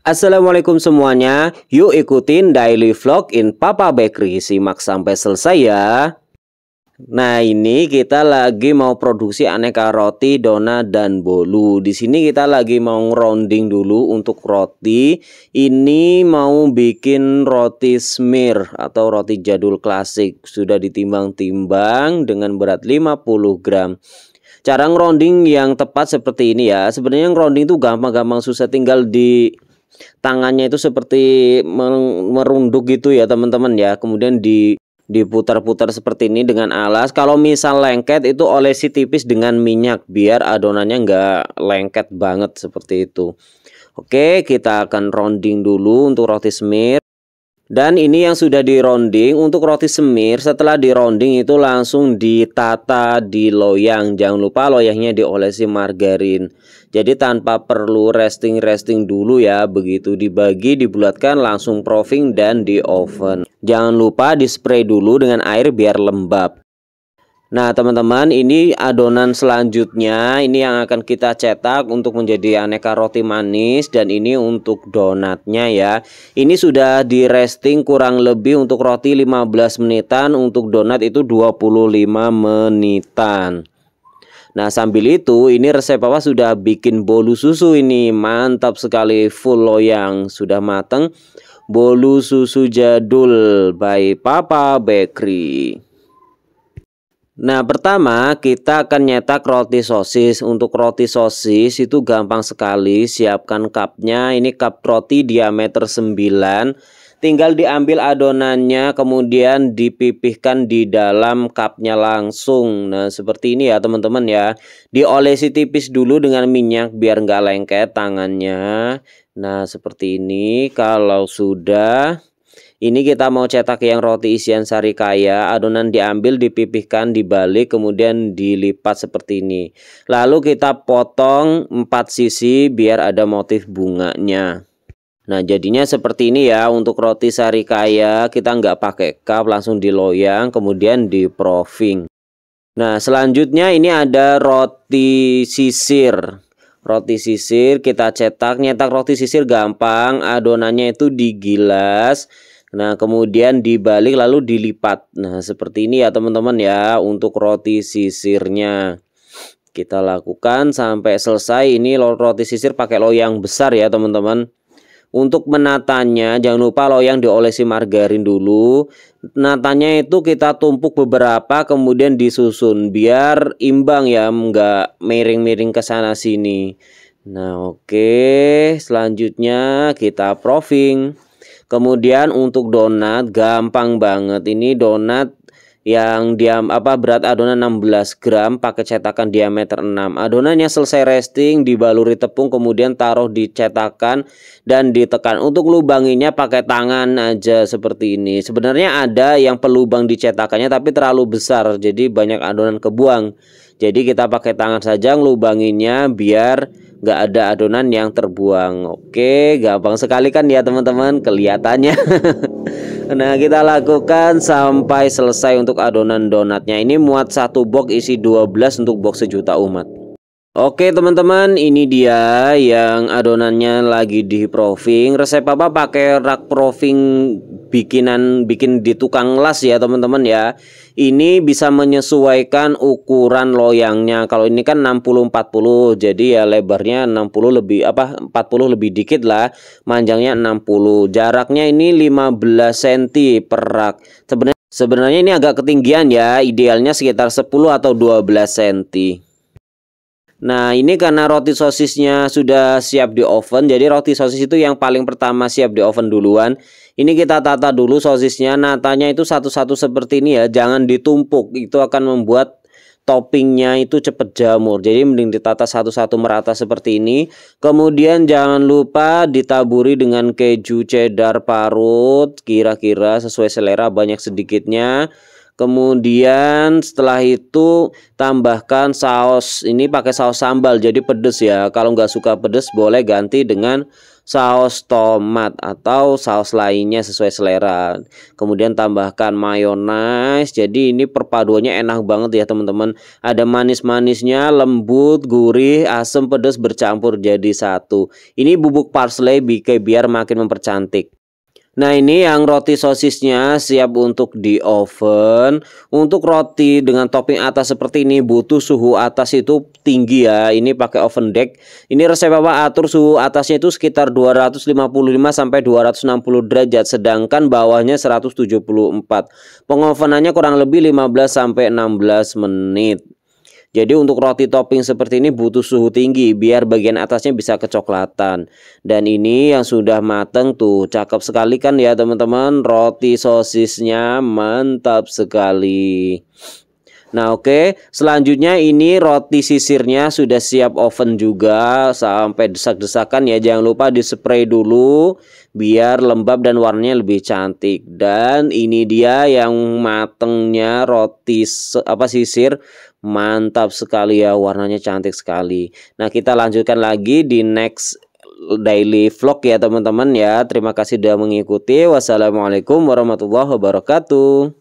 Assalamualaikum semuanya, yuk ikutin daily vlog in Papa Bakery, simak sampai selesai ya. Nah ini kita lagi mau produksi aneka roti, dona dan bolu. Di sini kita lagi mau rounding dulu untuk roti. Ini mau bikin roti smear atau roti jadul klasik. Sudah ditimbang-timbang dengan berat 50 gram cara rounding yang tepat seperti ini ya sebenarnya rounding itu gampang-gampang susah tinggal di tangannya itu seperti merunduk gitu ya teman-teman ya kemudian di diputar-putar seperti ini dengan alas kalau misal lengket itu olesi tipis dengan minyak biar adonannya enggak lengket banget seperti itu Oke kita akan rounding dulu untuk roti semir dan ini yang sudah di rounding untuk roti semir setelah di rounding itu langsung ditata di loyang. Jangan lupa loyangnya diolesi margarin. Jadi tanpa perlu resting-resting dulu ya. Begitu dibagi dibulatkan langsung proofing dan di oven. Jangan lupa di spray dulu dengan air biar lembab. Nah teman-teman ini adonan selanjutnya ini yang akan kita cetak untuk menjadi aneka roti manis dan ini untuk donatnya ya Ini sudah di resting kurang lebih untuk roti 15 menitan untuk donat itu 25 menitan Nah sambil itu ini resep papa sudah bikin bolu susu ini mantap sekali full loyang sudah mateng Bolu susu jadul by papa bakery Nah pertama kita akan nyetak roti sosis Untuk roti sosis itu gampang sekali Siapkan cupnya Ini cup roti diameter 9 Tinggal diambil adonannya Kemudian dipipihkan di dalam cupnya langsung Nah seperti ini ya teman-teman ya Diolesi tipis dulu dengan minyak Biar nggak lengket tangannya Nah seperti ini Kalau sudah ini kita mau cetak yang roti isian sari kaya, adonan diambil, dipipihkan, dibalik, kemudian dilipat seperti ini. Lalu kita potong 4 sisi biar ada motif bunganya. Nah jadinya seperti ini ya untuk roti sari kaya kita nggak pakai cup langsung di loyang, kemudian di proving. Nah selanjutnya ini ada roti sisir roti sisir kita cetak nyetak roti sisir gampang adonannya itu digilas Nah, kemudian dibalik lalu dilipat. Nah, seperti ini ya teman-teman ya untuk roti sisirnya. Kita lakukan sampai selesai ini roti sisir pakai loyang besar ya teman-teman. Untuk menatanya jangan lupa loyang diolesi margarin dulu. Natanya itu kita tumpuk beberapa kemudian disusun biar imbang ya, enggak miring-miring ke sana sini. Nah, oke, selanjutnya kita proofing. Kemudian untuk donat gampang banget. Ini donat yang diam apa berat adonan 16 gram pakai cetakan diameter 6 adonannya selesai resting dibaluri tepung kemudian taruh di cetakan dan ditekan untuk lubanginya pakai tangan aja seperti ini sebenarnya ada yang pelubang di cetakannya tapi terlalu besar jadi banyak adonan kebuang jadi kita pakai tangan saja lubanginya biar nggak ada adonan yang terbuang oke gampang sekali kan ya teman-teman kelihatannya nah kita lakukan sampai selesai untuk adonan donatnya ini muat satu box isi 12 untuk box sejuta umat Oke teman-teman ini dia yang adonannya lagi di proving Resep apa pakai rak proving bikinan bikin di tukang las ya teman-teman ya Ini bisa menyesuaikan ukuran loyangnya Kalau ini kan 60-40 jadi ya lebarnya 60 lebih apa 40 lebih dikit lah Manjangnya 60 jaraknya ini 15 cm per rak Sebenarnya Sebenarnya ini agak ketinggian ya, idealnya sekitar 10 atau 12 cm. Nah ini karena roti sosisnya sudah siap di oven Jadi roti sosis itu yang paling pertama siap di oven duluan Ini kita tata dulu sosisnya Natanya itu satu-satu seperti ini ya Jangan ditumpuk Itu akan membuat toppingnya itu cepet jamur Jadi mending ditata satu-satu merata seperti ini Kemudian jangan lupa ditaburi dengan keju cheddar parut Kira-kira sesuai selera banyak sedikitnya Kemudian setelah itu tambahkan saus ini pakai saus sambal jadi pedes ya. Kalau nggak suka pedes boleh ganti dengan saus tomat atau saus lainnya sesuai selera. Kemudian tambahkan mayonaise. Jadi ini perpaduannya enak banget ya teman-teman. Ada manis-manisnya, lembut, gurih, asam, pedes bercampur jadi satu. Ini bubuk parsley bikin biar makin mempercantik. Nah ini yang roti sosisnya siap untuk di oven Untuk roti dengan topping atas seperti ini butuh suhu atas itu tinggi ya Ini pakai oven deck Ini resep bapak atur suhu atasnya itu sekitar 255 sampai 260 derajat Sedangkan bawahnya 174 Pengovenannya kurang lebih 15 sampai 16 menit jadi untuk roti topping seperti ini butuh suhu tinggi biar bagian atasnya bisa kecoklatan. Dan ini yang sudah mateng tuh, cakep sekali kan ya teman-teman. Roti sosisnya mantap sekali. Nah oke okay. selanjutnya ini roti sisirnya sudah siap oven juga sampai desak-desakan ya jangan lupa dispray dulu biar lembab dan warnanya lebih cantik dan ini dia yang matengnya roti apa sisir mantap sekali ya warnanya cantik sekali. Nah kita lanjutkan lagi di next daily vlog ya teman-teman ya terima kasih sudah mengikuti wassalamualaikum warahmatullahi wabarakatuh.